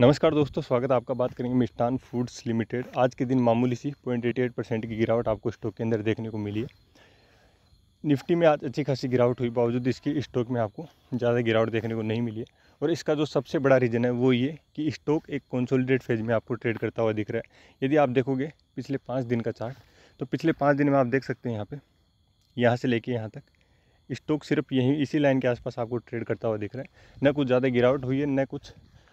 नमस्कार दोस्तों स्वागत है आपका बात करेंगे मिष्टान फूड्स लिमिटेड आज के दिन मामूली सी पॉइंट एटी एट परसेंट की गिरावट आपको स्टॉक के अंदर देखने को मिली है निफ्टी में आज अच्छी खासी गिरावट हुई बावजूद इसकी स्टॉक में आपको ज़्यादा गिरावट देखने को नहीं मिली है और इसका जो सबसे बड़ा रीज़न है वो ये कि स्टॉक एक कंसोलिडेट फेज में आपको ट्रेड करता हुआ दिख रहा है यदि आप देखोगे पिछले पाँच दिन का चार्ट तो पिछले पाँच दिन में आप देख सकते हैं यहाँ पर यहाँ से लेके यहाँ तक स्टॉक सिर्फ यहीं इसी लाइन के आसपास आपको ट्रेड करता हुआ दिख रहा है न कुछ ज़्यादा गिरावट हुई है न कुछ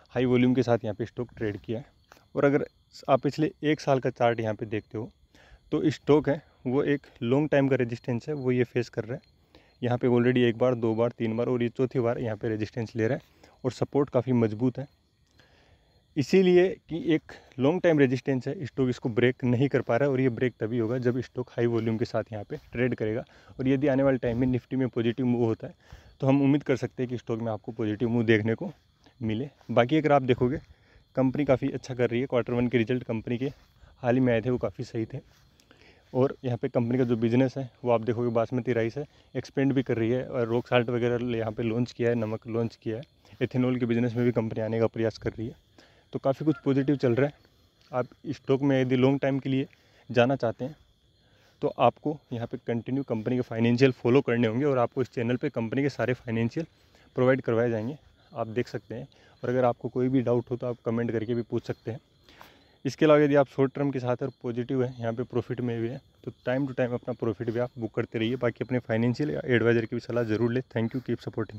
हाई वॉल्यूम के साथ यहाँ पे स्टॉक ट्रेड किया है और अगर आप पिछले एक साल का चार्ट यहाँ पे देखते हो तो स्टॉक है वो एक लॉन्ग टाइम का रेजिस्टेंस है वो ये फेस कर रहा है यहाँ पे ऑलरेडी एक बार दो बार तीन बार और ये चौथी बार यहाँ पे रेजिस्टेंस ले रहा है और सपोर्ट काफ़ी मजबूत है इसीलिए कि एक लॉन्ग टाइम रेजिस्टेंस है स्टॉक इसको ब्रेक नहीं कर पा रहा है और ये ब्रेक तभी होगा जब स्टॉक हाई वॉल्यूम के साथ यहाँ पे ट्रेड करेगा और यदि आने वाले टाइम में निफ्टी में पॉजिटिव मूव होता है तो हम उम्मीद कर सकते हैं कि स्टॉक में आपको पॉजिटिव मूव देखने को मिले बाकी अगर आप देखोगे कंपनी काफ़ी अच्छा कर रही है क्वार्टर वन के रिजल्ट कंपनी के हाल ही में आए थे वो काफ़ी सही थे और यहाँ पे कंपनी का जो बिज़नेस है वो आप देखोगे बासमती राइस है एक्सपेंड भी कर रही है और रोक साल्ट वगैरह यहाँ पे लॉन्च किया है नमक लॉन्च किया है एथेनॉल के बिज़नेस में भी कंपनी आने का प्रयास कर रही है तो काफ़ी कुछ पॉजिटिव चल रहा है आप स्टॉक में यदि लॉन्ग टाइम के लिए जाना चाहते हैं तो आपको यहाँ पर कंटिन्यू कंपनी के फाइनेंशियल फॉलो करने होंगे और आपको इस चैनल पर कंपनी के सारे फाइनेंशियल प्रोवाइड करवाए जाएंगे आप देख सकते हैं और अगर आपको कोई भी डाउट हो तो आप कमेंट करके भी पूछ सकते हैं इसके अलावा यदि आप शॉर्ट टर्म के साथ और पॉजिटिव है यहाँ पे प्रॉफिट में भी है तो टाइम टू टाइम अपना प्रॉफिट भी आप बुक करते रहिए बाकी अपने फाइनेंशियल एडवाइज़र की भी सलाह ज़रूर लें थैंक यू कीप सपोर्टिंग